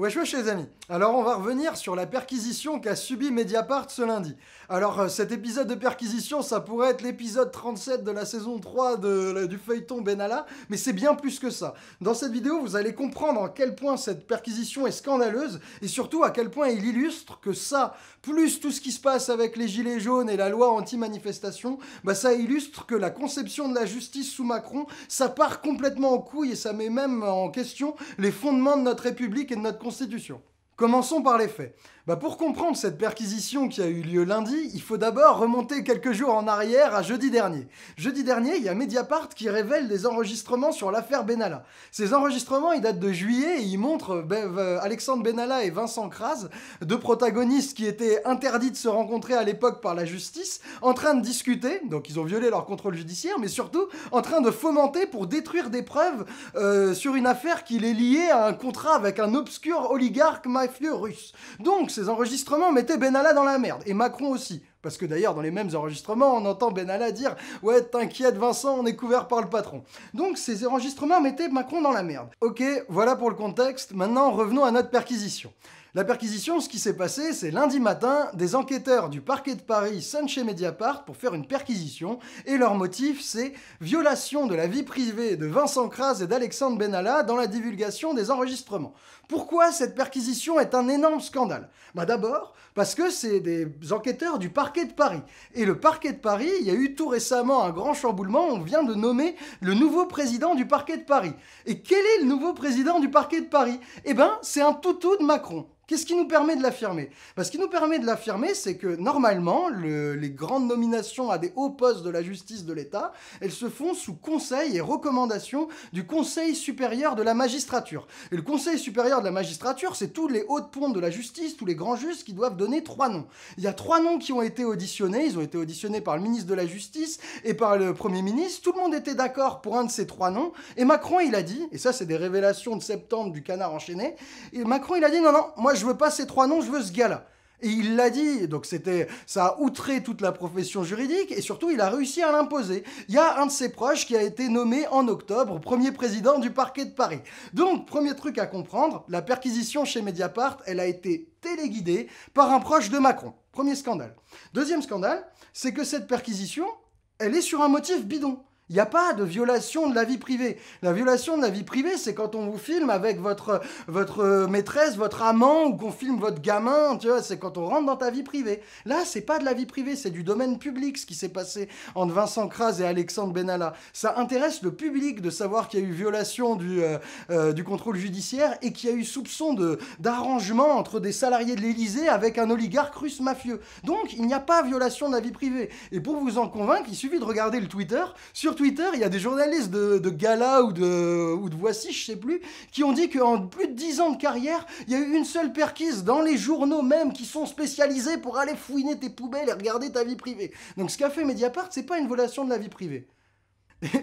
Wesh wesh les amis, alors on va revenir sur la perquisition qu'a subi Mediapart ce lundi. Alors euh, cet épisode de perquisition, ça pourrait être l'épisode 37 de la saison 3 du feuilleton Benalla, mais c'est bien plus que ça. Dans cette vidéo, vous allez comprendre à quel point cette perquisition est scandaleuse et surtout à quel point il illustre que ça, plus tout ce qui se passe avec les gilets jaunes et la loi anti-manifestation, bah ça illustre que la conception de la justice sous Macron, ça part complètement en couille et ça met même en question les fondements de notre République et de notre Constitution. Commençons par les faits. Bah, pour comprendre cette perquisition qui a eu lieu lundi, il faut d'abord remonter quelques jours en arrière à jeudi dernier. Jeudi dernier, il y a Mediapart qui révèle des enregistrements sur l'affaire Benalla. Ces enregistrements, ils datent de juillet et ils montrent euh, euh, Alexandre Benalla et Vincent Kras, deux protagonistes qui étaient interdits de se rencontrer à l'époque par la justice, en train de discuter, donc ils ont violé leur contrôle judiciaire, mais surtout en train de fomenter pour détruire des preuves euh, sur une affaire qui les liée à un contrat avec un obscur oligarque mafieux russe. Donc, ces enregistrements mettaient Benalla dans la merde, et Macron aussi. Parce que d'ailleurs, dans les mêmes enregistrements, on entend Benalla dire « Ouais, t'inquiète Vincent, on est couvert par le patron ». Donc ces enregistrements mettaient Macron dans la merde. Ok, voilà pour le contexte, maintenant revenons à notre perquisition. La perquisition, ce qui s'est passé, c'est lundi matin, des enquêteurs du parquet de Paris sanchez chez Mediapart pour faire une perquisition, et leur motif, c'est violation de la vie privée de Vincent Kras et d'Alexandre Benalla dans la divulgation des enregistrements. Pourquoi cette perquisition est un énorme scandale Bah d'abord, parce que c'est des enquêteurs du parquet de Paris. Et le parquet de Paris, il y a eu tout récemment un grand chamboulement, on vient de nommer le nouveau président du parquet de Paris. Et quel est le nouveau président du parquet de Paris Eh ben, c'est un toutou de Macron. Qu'est-ce qui nous permet de l'affirmer bah, Ce qui nous permet de l'affirmer, c'est que normalement, les grandes nominations à des hauts postes de la justice de l'État, elles se font sous conseil et recommandation du Conseil supérieur de la magistrature. Et le Conseil supérieur de la magistrature, c'est tous les hauts pontes de la justice, tous les grands justes qui doivent donner trois noms. Il y a trois noms qui ont été auditionnés, ils ont été auditionnés par le ministre de la Justice et par le Premier ministre, tout le monde était d'accord pour un de ces trois noms, et Macron, il a dit, et ça c'est des révélations de septembre du canard enchaîné, et Macron, il a dit non, non, moi je veux pas ces trois noms, je veux ce gars-là. Et il l'a dit, donc c'était, ça a outré toute la profession juridique et surtout il a réussi à l'imposer. Il y a un de ses proches qui a été nommé en octobre premier président du parquet de Paris. Donc, premier truc à comprendre, la perquisition chez Mediapart, elle a été téléguidée par un proche de Macron. Premier scandale. Deuxième scandale, c'est que cette perquisition, elle est sur un motif bidon. Il n'y a pas de violation de la vie privée. La violation de la vie privée, c'est quand on vous filme avec votre, votre maîtresse, votre amant, ou qu'on filme votre gamin, tu vois, c'est quand on rentre dans ta vie privée. Là, c'est pas de la vie privée, c'est du domaine public ce qui s'est passé entre Vincent Kras et Alexandre Benalla. Ça intéresse le public de savoir qu'il y a eu violation du, euh, euh, du contrôle judiciaire et qu'il y a eu soupçon d'arrangement entre des salariés de l'Élysée avec un oligarque russe mafieux. Donc, il n'y a pas violation de la vie privée. Et pour vous en convaincre, il suffit de regarder le Twitter. surtout Twitter, il y a des journalistes de, Gala ou de, Voici, je sais plus, qui ont dit qu'en plus de 10 ans de carrière, il y a eu une seule perquise dans les journaux même qui sont spécialisés pour aller fouiner tes poubelles et regarder ta vie privée. Donc ce qu'a fait Mediapart, c'est pas une violation de la vie privée.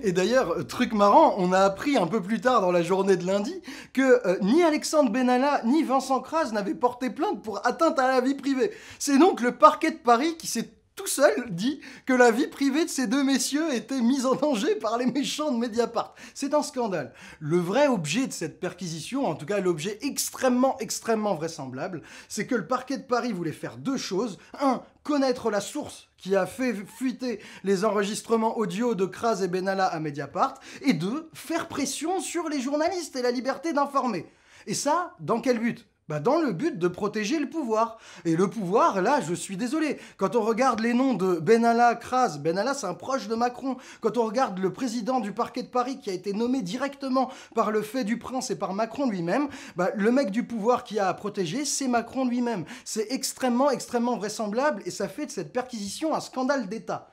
Et d'ailleurs, euh, truc marrant, on a appris un peu plus tard dans la journée de lundi que euh, ni Alexandre Benalla ni Vincent Kras n'avaient porté plainte pour atteinte à la vie privée. C'est donc le parquet de Paris qui s'est tout seul dit que la vie privée de ces deux messieurs était mise en danger par les méchants de Mediapart. C'est un scandale. Le vrai objet de cette perquisition, en tout cas l'objet extrêmement, extrêmement vraisemblable, c'est que le parquet de Paris voulait faire deux choses. Un, connaître la source qui a fait fuiter les enregistrements audio de Kras et Benalla à Mediapart. Et deux, faire pression sur les journalistes et la liberté d'informer. Et ça, dans quel but bah dans le but de protéger le pouvoir. Et le pouvoir, là, je suis désolé. Quand on regarde les noms de Benalla, Kras, Benalla, c'est un proche de Macron. Quand on regarde le président du parquet de Paris qui a été nommé directement par le fait du prince et par Macron lui-même, bah, le mec du pouvoir qui a à protéger, c'est Macron lui-même. C'est extrêmement, extrêmement vraisemblable et ça fait de cette perquisition un scandale d'État.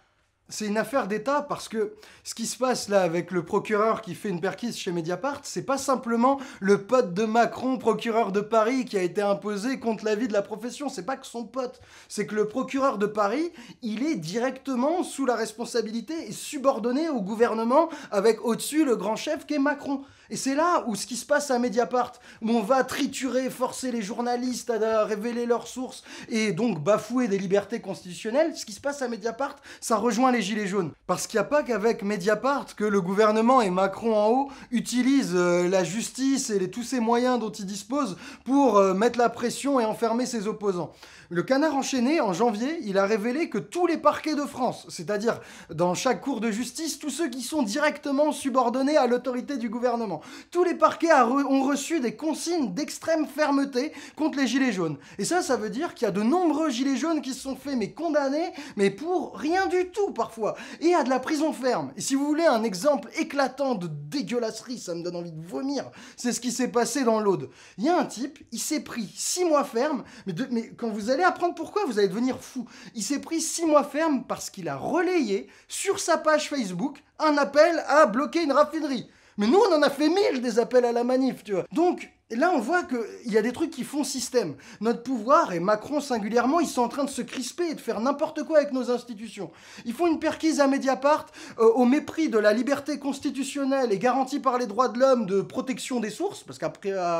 C'est une affaire d'État parce que ce qui se passe là avec le procureur qui fait une perquise chez Mediapart, c'est pas simplement le pote de Macron, procureur de Paris, qui a été imposé contre l'avis de la profession. C'est pas que son pote. C'est que le procureur de Paris, il est directement sous la responsabilité et subordonné au gouvernement avec au-dessus le grand chef qui est Macron. Et c'est là où ce qui se passe à Mediapart, où on va triturer, forcer les journalistes à révéler leurs sources et donc bafouer des libertés constitutionnelles, ce qui se passe à Mediapart, ça rejoint les Gilets jaunes. Parce qu'il n'y a pas qu'avec Mediapart que le gouvernement et Macron en haut utilisent euh, la justice et tous ces moyens dont ils disposent pour euh, mettre la pression et enfermer ses opposants. Le canard enchaîné, en janvier, il a révélé que tous les parquets de France, c'est-à-dire dans chaque cour de justice, tous ceux qui sont directement subordonnés à l'autorité du gouvernement, tous les parquets ont reçu des consignes d'extrême fermeté contre les gilets jaunes. Et ça, ça veut dire qu'il y a de nombreux gilets jaunes qui se sont faits, mais condamnés, mais pour rien du tout parfois, et à de la prison ferme. Et si vous voulez un exemple éclatant de dégueulasserie, ça me donne envie de vomir, c'est ce qui s'est passé dans l'Aude. Il y a un type, il s'est pris six mois ferme, mais quand vous allez apprendre pourquoi, vous allez devenir fou. Il s'est pris six mois ferme parce qu'il a relayé sur sa page Facebook un appel à bloquer une raffinerie. Mais nous, on en a fait mille des appels à la manif, tu vois. Donc, et là, on voit qu'il y a des trucs qui font système. Notre pouvoir, et Macron singulièrement, ils sont en train de se crisper et de faire n'importe quoi avec nos institutions. Ils font une perquise à Mediapart euh, au mépris de la liberté constitutionnelle et garantie par les droits de l'homme de protection des sources, parce qu'a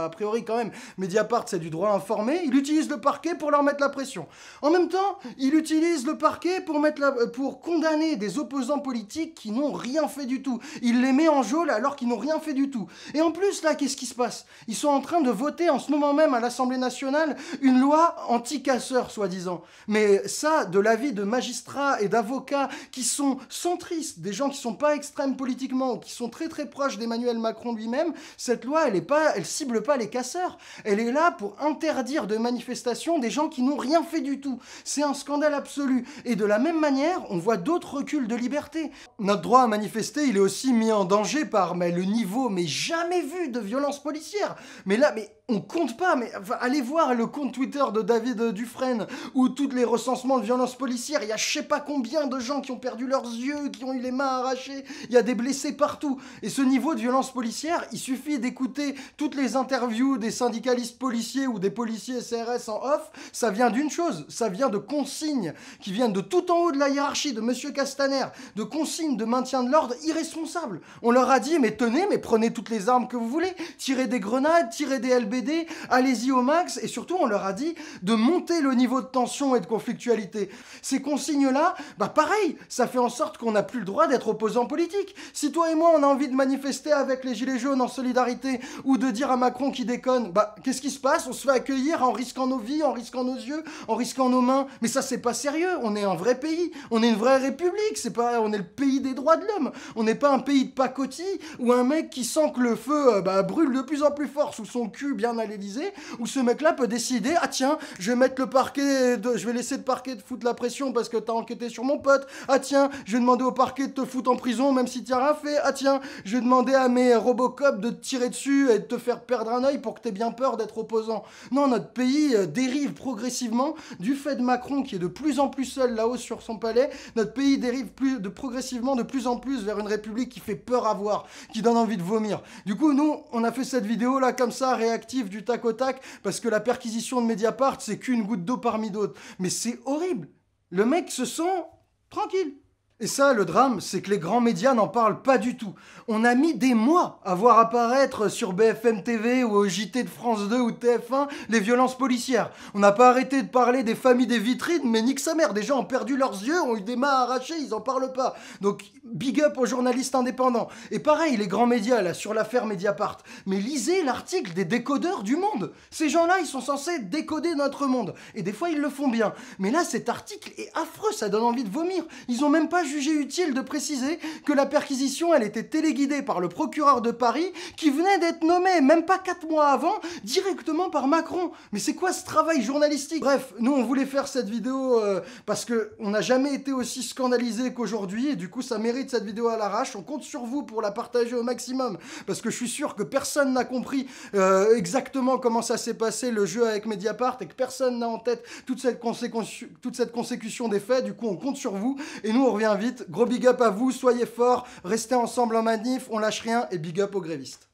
priori, quand même, Mediapart, c'est du droit informé. Il utilise le parquet pour leur mettre la pression. En même temps, il utilisent le parquet pour, mettre euh, pour condamner des opposants politiques qui n'ont rien fait du tout. Il les met en geôle alors qu'ils n'ont rien fait du tout. Et en plus, là, qu'est-ce qui se passe Ils sont train de voter en ce moment même à l'Assemblée nationale une loi anti-casseurs, soi-disant. Mais ça, de l'avis de magistrats et d'avocats qui sont centristes, des gens qui sont pas extrêmes politiquement, qui sont très très proches d'Emmanuel Macron lui-même, cette loi, elle est pas, elle cible pas les casseurs. Elle est là pour interdire de manifestations des gens qui n'ont rien fait du tout. C'est un scandale absolu. Et de la même manière, on voit d'autres reculs de liberté. Notre droit à manifester, il est aussi mis en danger par mais, le niveau, mais jamais vu, de violence policière. Mais là, mais on compte pas, mais allez voir le compte Twitter de David Dufresne, où tous les recensements de violences policières, il y a je sais pas combien de gens qui ont perdu leurs yeux, qui ont eu les mains arrachées, il y a des blessés partout. Et ce niveau de violence policière, il suffit d'écouter toutes les interviews des syndicalistes policiers ou des policiers CRS en off, ça vient d'une chose, ça vient de consignes qui viennent de tout en haut de la hiérarchie, de Monsieur Castaner, de consignes de maintien de l'ordre irresponsables. On leur a dit, mais tenez, mais prenez toutes les armes que vous voulez, tirez des grenades, tirez des LB allez-y au max, et surtout on leur a dit de monter le niveau de tension et de conflictualité. Ces consignes-là, bah pareil, ça fait en sorte qu'on n'a plus le droit d'être opposant politique. Si toi et moi on a envie de manifester avec les Gilets jaunes en solidarité, ou de dire à Macron qui déconne, bah qu'est-ce qui se passe On se fait accueillir en risquant nos vies, en risquant nos yeux, en risquant nos mains. Mais ça c'est pas sérieux, on est un vrai pays, on est une vraie république, c'est pas, on est le pays des droits de l'homme, on n'est pas un pays de pacotille ou un mec qui sent que le feu euh, bah, brûle de plus en plus fort sous son cul, bien à l'Elysée, où ce mec-là peut décider, ah tiens, je vais mettre le parquet, je vais laisser le parquet te foutre la pression parce que t'as enquêté sur mon pote, ah tiens, je vais demander au parquet de te foutre en prison même si t'as rien fait, ah tiens, je vais demander à mes Robocop de te tirer dessus et de te faire perdre un œil pour que t'aies bien peur d'être opposant. Non, notre pays euh, dérive progressivement du fait de Macron qui est de plus en plus seul là-haut sur son palais, notre pays dérive de progressivement de plus en plus vers une république qui fait peur à voir, qui donne envie de vomir. Du coup, nous, on a fait cette vidéo là comme ça, réactive du tac au tac parce que la perquisition de Mediapart, c'est qu'une goutte d'eau parmi d'autres. Mais c'est horrible. Le mec se sent tranquille. Et ça, le drame, c'est que les grands médias n'en parlent pas du tout. On a mis des mois à voir apparaître sur BFM TV ou au JT de France 2 ou TF1 les violences policières. On n'a pas arrêté de parler des familles des vitrines, mais nique sa mère, des gens ont perdu leurs yeux, ont eu des mains arrachées, ils n'en parlent pas. Donc, big up aux journalistes indépendants. Et pareil, les grands médias, là, sur l'affaire Mediapart. Mais lisez l'article des décodeurs du monde. Ces gens-là, ils sont censés décoder notre monde. Et des fois, ils le font bien. Mais là, cet article est affreux, ça donne envie de vomir. Ils ont même pas jugé utile de préciser que la perquisition, elle était téléguidée par le procureur de Paris qui venait d'être nommé, même pas quatre mois avant, directement par Macron. Mais c'est quoi ce travail journalistique Bref, nous on voulait faire cette vidéo euh, parce que on n'a jamais été aussi scandalisé qu'aujourd'hui et du coup ça mérite cette vidéo à l'arrache. On compte sur vous pour la partager au maximum parce que je suis sûr que personne n'a compris euh, exactement comment ça s'est passé le jeu avec Mediapart et que personne n'a en tête toute cette, toute cette consécution des faits. Du coup, on compte sur vous et nous on revient Gros big up à vous, soyez forts, restez ensemble en manif, on lâche rien et big up aux grévistes.